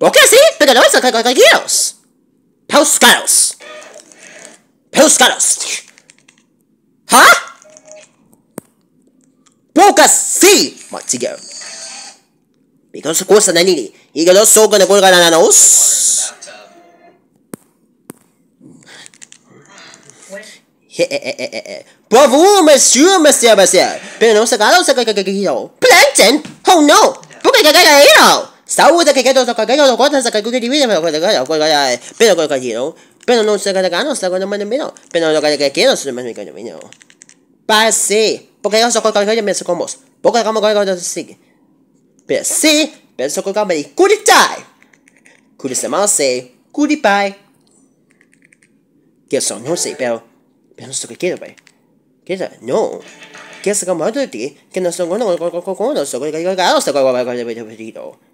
Okay, see? Because it's like, like, like heels. Pescados. Pescados. Huh? Boca C! But sige. Because of course, nanini. Igalo so gonna go gonna nose. Bravo, monsieur, monsieur, monsieur. Pero no se galo se gagagagio. Plankton? Oh no! Saúde que quedó toca que yo cuando saca que divide pero cuando gana pero que quiero pero no se gana ganó se cuando me vino pero lo que quiero se me vino pase porque yo soy con me vos. porque como cuando sigue pero sí penso con y que son no sé pero pero no sé qué quiero pai ¿Qué es no que se como otro ti que no son no con con con no son no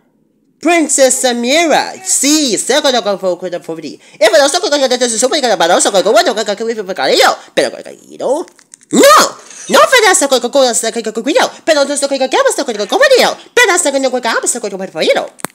Princess Samira. Sí, sé con la confusión de Es verdad, sé con la gente se supone que la balanza con el o que vive cariño. Pero con cariño. ¡No! não pedazo con o que cuido. Pero Eu estoy con que eu não el compañero. Eu não el que hablas que eu compañero.